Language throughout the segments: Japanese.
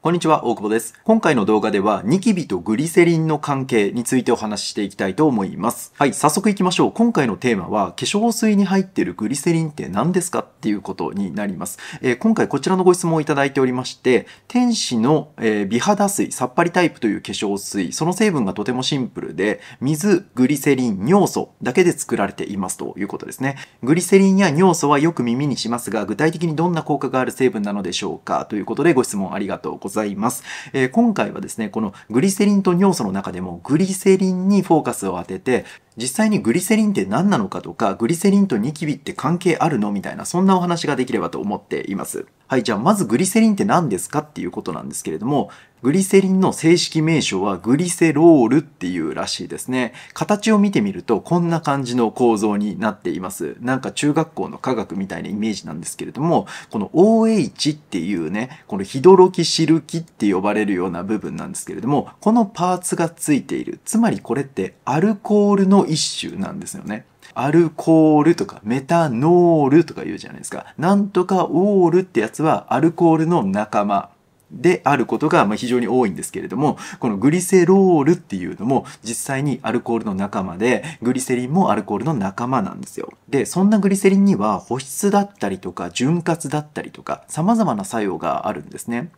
こんにちは、大久保です。今回の動画では、ニキビとグリセリンの関係についてお話ししていきたいと思います。はい、早速行きましょう。今回のテーマは、化粧水に入ってるグリセリンって何ですかっていうことになります。えー、今回こちらのご質問をいただいておりまして、天使の、えー、美肌水、さっぱりタイプという化粧水、その成分がとてもシンプルで、水、グリセリン、尿素だけで作られていますということですね。グリセリンや尿素はよく耳にしますが、具体的にどんな効果がある成分なのでしょうかということでご質問ありがとうございます。ございます。えー、今回はですね、このグリセリンと尿素の中でもグリセリンにフォーカスを当てて、実際にグリセリンって何なのかとか、グリセリンとニキビって関係あるのみたいな、そんなお話ができればと思っています。はい、じゃあまずグリセリンって何ですかっていうことなんですけれども、グリセリンの正式名称はグリセロールっていうらしいですね。形を見てみるとこんな感じの構造になっています。なんか中学校の科学みたいなイメージなんですけれども、この OH っていうね、このヒドロキシルキって呼ばれるような部分なんですけれども、このパーツがついている。つまりこれってアルコールの一種なんですよね。アルコールとかメタノールとか言うじゃないですか。なんとかオールってやつはアルコールの仲間。であることが非常に多いんですけれども、このグリセロールっていうのも実際にアルコールの仲間で、グリセリンもアルコールの仲間なんですよ。で、そんなグリセリンには保湿だったりとか潤滑だったりとか様々な作用があるんですね。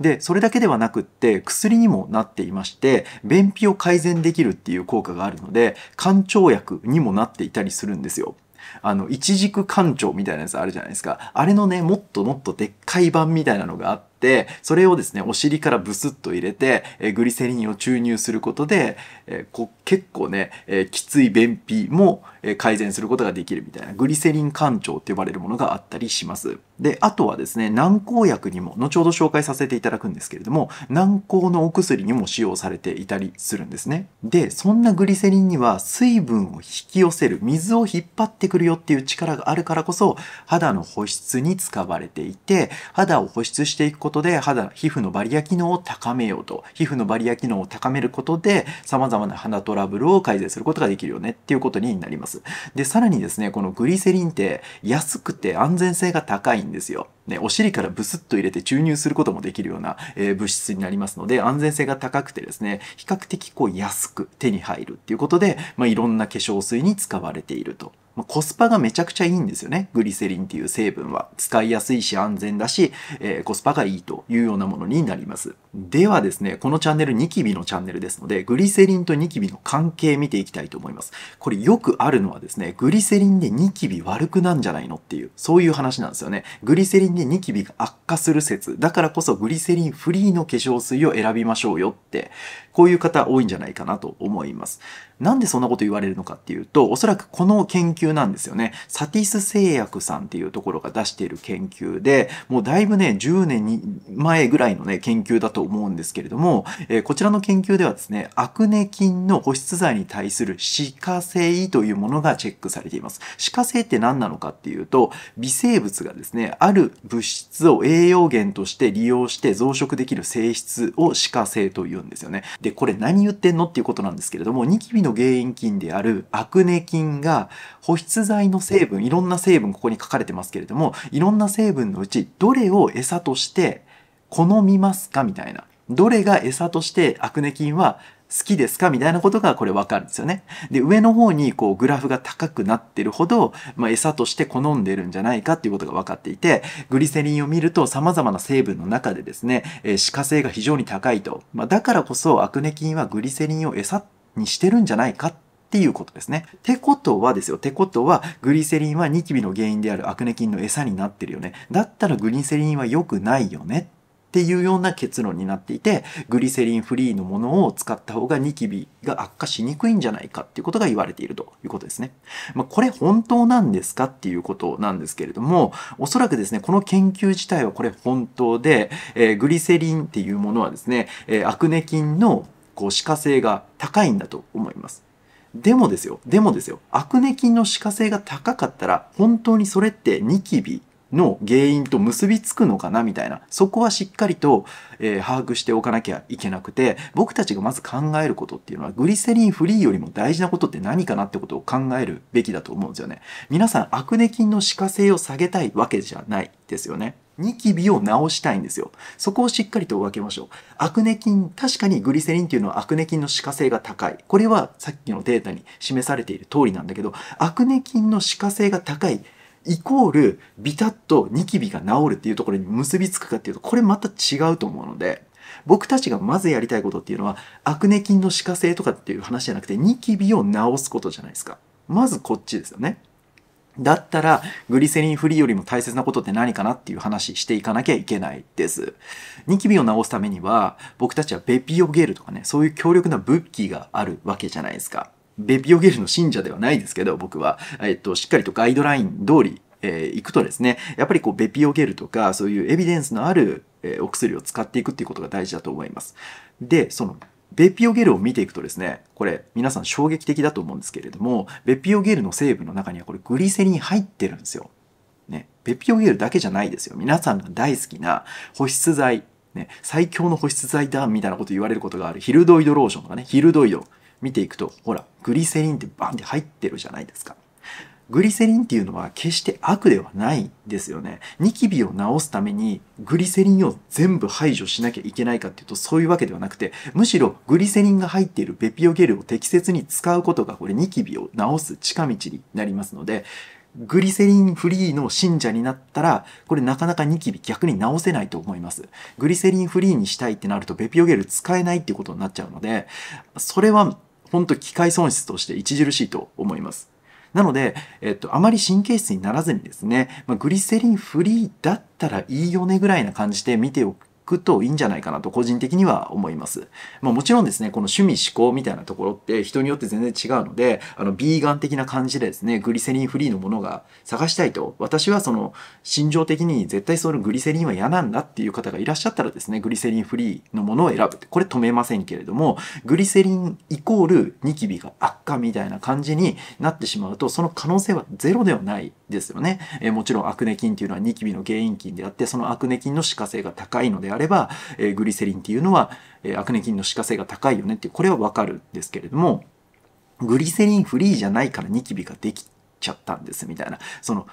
で、それだけではなくって薬にもなっていまして、便秘を改善できるっていう効果があるので、肝腸薬にもなっていたりするんですよ。あの、一軸肝腸みたいなやつあるじゃないですか。あれのね、もっともっとでっかい版みたいなのがあっ、それをですね、お尻からブスッと入れて、えグリセリンを注入することで、えこ結構ね、えきつい便秘も、え改善することができるみたいな、グリセリン肝腸って呼ばれるものがあったりします。で、あとはですね、軟膏薬にも、後ほど紹介させていただくんですけれども、軟膏のお薬にも使用されていたりするんですね。で、そんなグリセリンには水分を引き寄せる、水を引っ張ってくるよっていう力があるからこそ、肌の保湿に使われていて、肌を保湿していくことことで肌皮膚のバリア機能を高めようと皮膚のバリア機能を高めることでさまざまな肌トラブルを改善することができるよねっていうことになりますでさらにですねこのグリセリンって安くて安全性が高いんですよね、お尻からブスッと入れて注入することもできるような、えー、物質になりますので安全性が高くてですね比較的こう安く手に入るっていうことで、まあ、いろんな化粧水に使われているとまあ、コスパがめちゃくちゃいいんですよね。グリセリンっていう成分は。使いやすいし安全だし、えー、コスパがいいというようなものになります。ではですね、このチャンネルニキビのチャンネルですので、グリセリンとニキビの関係見ていきたいと思います。これよくあるのはですね、グリセリンでニキビ悪くなんじゃないのっていう、そういう話なんですよね。グリセリンでニキビが悪化する説、だからこそグリセリンフリーの化粧水を選びましょうよって、こういう方多いんじゃないかなと思います。なんでそんなこと言われるのかっていうと、おそらくこの研究なんですよね。サティス製薬さんっていうところが出している研究で、もうだいぶね、10年に前ぐらいのね、研究だと思うんですけれども、えー、こちらの研究ではですね、アクネ菌の保湿剤に対する歯科性というものがチェックされています。歯科性って何なのかっていうと、微生物がですね、ある物質を栄養源として利用して増殖できる性質を歯科性というんですよね。で、これ何言ってんのっていうことなんですけれども、ニキビのの原因菌であるアクネ菌が保湿剤の成分いろんな成分ここに書かれてますけれどもいろんな成分のうちどれを餌として好みますかみたいなどれが餌としてアクネ菌は好きですかみたいなことがこれわかるんですよね。で、上の方にこうグラフが高くなってるほど、まあ、餌として好んでるんじゃないかっていうことが分かっていて、グリセリンを見ると様々な成分の中でですね、えー、歯科性が非常に高いと。まあ、だからこそアクネ菌はグリセリンを餌ってにしてるんじゃないかっていうことですね。てことはですよ。てことは、グリセリンはニキビの原因であるアクネ菌の餌になってるよね。だったらグリセリンは良くないよね。っていうような結論になっていて、グリセリンフリーのものを使った方がニキビが悪化しにくいんじゃないかっていうことが言われているということですね。まあ、これ本当なんですかっていうことなんですけれども、おそらくですね、この研究自体はこれ本当で、えー、グリセリンっていうものはですね、えー、アクネ菌のこう歯科性が高いんだと思います。でもですよ、でもですよ、アクネ菌の歯科性が高かったら、本当にそれってニキビの原因と結びつくのかなみたいな、そこはしっかりと、えー、把握しておかなきゃいけなくて、僕たちがまず考えることっていうのは、グリセリンフリーよりも大事なことって何かなってことを考えるべきだと思うんですよね。皆さん、アクネ菌の歯科性を下げたいわけじゃないですよね。ニキビを治したいんですよ。そこをしっかりと分けましょう。アクネ菌、確かにグリセリンっていうのはアクネ菌の歯科性が高い。これはさっきのデータに示されている通りなんだけど、アクネ菌の歯科性が高い。イコール、ビタッとニキビが治るっていうところに結びつくかっていうと、これまた違うと思うので、僕たちがまずやりたいことっていうのは、アクネ菌の歯科性とかっていう話じゃなくて、ニキビを治すことじゃないですか。まずこっちですよね。だったら、グリセリンフリーよりも大切なことって何かなっていう話していかなきゃいけないです。ニキビを治すためには、僕たちはベピオゲールとかね、そういう強力な武器があるわけじゃないですか。ベピオゲールの信者ではないですけど、僕は、えっと、しっかりとガイドライン通り、えー、行くとですね、やっぱりこう、ベピオゲルとか、そういうエビデンスのある、えー、お薬を使っていくっていうことが大事だと思います。で、その、ベピオゲルを見ていくとですね、これ皆さん衝撃的だと思うんですけれども、ベピオゲルの成分の中にはこれグリセリン入ってるんですよ。ね、ベピオゲルだけじゃないですよ。皆さんが大好きな保湿剤、ね、最強の保湿剤だみたいなこと言われることがあるヒルドイドローションとかね、ヒルドイド見ていくと、ほら、グリセリンってバンって入ってるじゃないですか。グリセリンっていうのは決して悪ではないんですよね。ニキビを治すためにグリセリンを全部排除しなきゃいけないかっていうとそういうわけではなくて、むしろグリセリンが入っているベピオゲルを適切に使うことがこれニキビを治す近道になりますので、グリセリンフリーの信者になったら、これなかなかニキビ逆に治せないと思います。グリセリンフリーにしたいってなるとベピオゲル使えないっていうことになっちゃうので、それは本当機械損失として著しいと思います。なので、えっと、あまり神経質にならずにですね、まあ、グリセリンフリーだったらいいよねぐらいな感じで見ておくくといいんじゃないかなと個人的には思います。まあ、もちろんですね、この趣味思考みたいなところって人によって全然違うので、あの、ビーガン的な感じでですね、グリセリンフリーのものが探したいと、私はその、心情的に絶対そのグリセリンは嫌なんだっていう方がいらっしゃったらですね、グリセリンフリーのものを選ぶ。これ止めませんけれども、グリセリンイコールニキビが悪化みたいな感じになってしまうと、その可能性はゼロではないですよね、えー、もちろんアクネ菌っていうのはニキビの原因菌であってそのアクネ菌の歯科性が高いのであれば、えー、グリセリンっていうのは、えー、アクネ菌の歯科性が高いよねっていうこれはわかるんですけれどもグリセリンフリーじゃないからニキビができちゃったんですみたいなその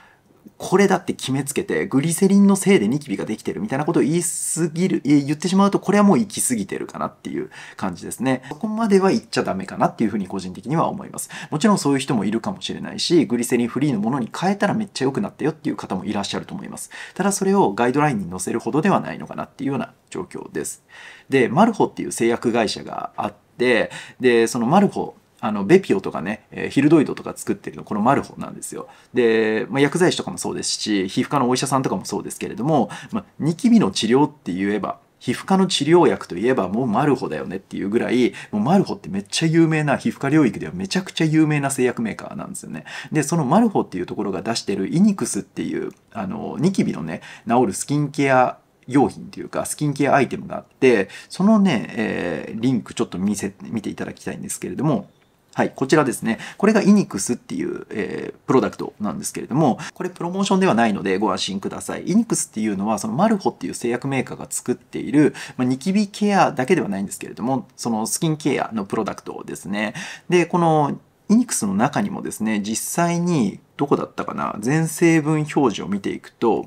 これだって決めつけてグリセリンのせいでニキビができてるみたいなことを言いすぎる言ってしまうとこれはもう行き過ぎてるかなっていう感じですねそこまでは言っちゃダメかなっていうふうに個人的には思いますもちろんそういう人もいるかもしれないしグリセリンフリーのものに変えたらめっちゃ良くなったよっていう方もいらっしゃると思いますただそれをガイドラインに載せるほどではないのかなっていうような状況ですでマルホっていう製薬会社があってでそのマルホあの、ベピオとかね、えヒルドイドとか作ってるの、このマルホなんですよ。で、まあ、薬剤師とかもそうですし、皮膚科のお医者さんとかもそうですけれども、まあ、ニキビの治療って言えば、皮膚科の治療薬といえばもうマルホだよねっていうぐらい、もうマルホってめっちゃ有名な、皮膚科領域ではめちゃくちゃ有名な製薬メーカーなんですよね。で、そのマルホっていうところが出してるイニクスっていう、あの、ニキビのね、治るスキンケア用品というかスキンケアアイテムがあってそのね、えー、リンクちょっと見せ見ていただきたいんですけれどもはい、こちらですね。これがイニクスっていう、えー、プロダクトなんですけれども、これプロモーションではないのでご安心ください。イニクスっていうのは、そのマルホっていう製薬メーカーが作っている、まあ、ニキビケアだけではないんですけれども、そのスキンケアのプロダクトですね。で、このイニクスの中にもですね、実際にどこだったかな、全成分表示を見ていくと、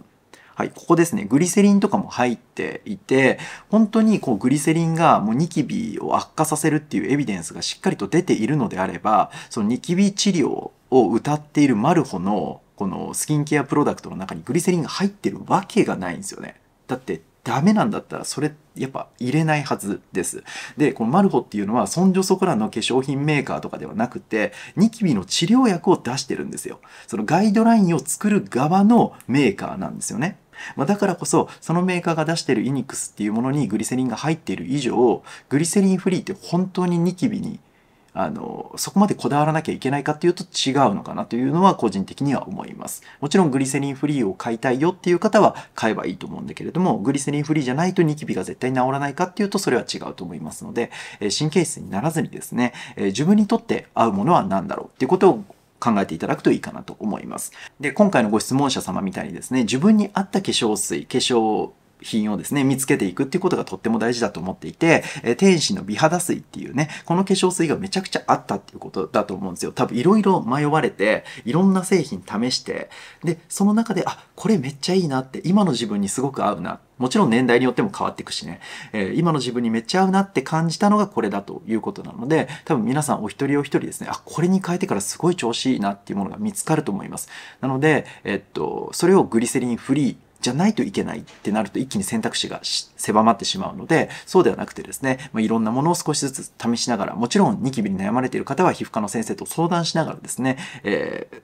はい、ここですね、グリセリンとかも入っていて、本当にこうグリセリンがもうニキビを悪化させるっていうエビデンスがしっかりと出ているのであれば、そのニキビ治療を歌っているマルホのこのスキンケアプロダクトの中にグリセリンが入ってるわけがないんですよね。だってダメなんだったらそれやっぱ入れないはずです。で、このマルホっていうのはソンジョソクランの化粧品メーカーとかではなくて、ニキビの治療薬を出してるんですよ。そのガイドラインを作る側のメーカーなんですよね。まあ、だからこそ、そのメーカーが出してるイニックスっていうものにグリセリンが入っている以上、グリセリンフリーって本当にニキビにあのそこまでこだわらなきゃいけないかっていうと違うのかなというのは個人的には思いますもちろんグリセリンフリーを買いたいよっていう方は買えばいいと思うんだけれどもグリセリンフリーじゃないとニキビが絶対治らないかっていうとそれは違うと思いますので神経質にならずにですね自分にとって合うものは何だろうっていうことを考えていただくといいかなと思います。で、今回のご質問者様みたいにですね、自分に合った化粧水、化粧品をですね、見つけていくっていうことがとっても大事だと思っていて、え天使の美肌水っていうね、この化粧水がめちゃくちゃあったっていうことだと思うんですよ。多分いろいろ迷われて、いろんな製品試して、で、その中で、あ、これめっちゃいいなって、今の自分にすごく合うな。もちろん年代によっても変わっていくしね、えー、今の自分にめっちゃ合うなって感じたのがこれだということなので、多分皆さんお一人お一人ですね、あ、これに変えてからすごい調子いいなっていうものが見つかると思います。なので、えっと、それをグリセリンフリー、じゃないといけないってなると一気に選択肢が狭まってしまうので、そうではなくてですね、まあ、いろんなものを少しずつ試しながら、もちろんニキビに悩まれている方は皮膚科の先生と相談しながらですね、えー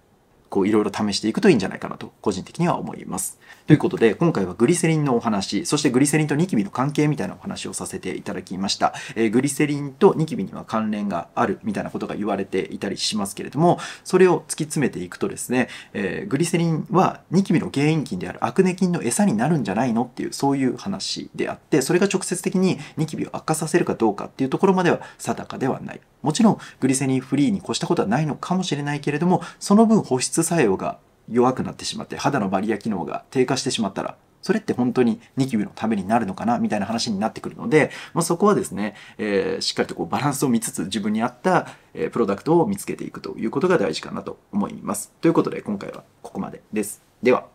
こういろいろ試していくといいんじゃないかなと個人的には思います。ということで今回はグリセリンのお話そしてグリセリンとニキビの関係みたいなお話をさせていただきました、えー、グリセリンとニキビには関連があるみたいなことが言われていたりしますけれどもそれを突き詰めていくとですね、えー、グリセリンはニキビの原因菌であるアクネ菌の餌になるんじゃないのっていうそういう話であってそれが直接的にニキビを悪化させるかどうかっていうところまでは定かではないもちろんグリセリンフリーに越したことはないのかもしれないけれどもその分保湿作用が弱くなってしまって肌のバリア機能が低下してしまったらそれって本当にニキビのためになるのかなみたいな話になってくるので、まあ、そこはですね、えー、しっかりとこうバランスを見つつ自分に合った、えー、プロダクトを見つけていくということが大事かなと思います。ということで今回はここまでです。では。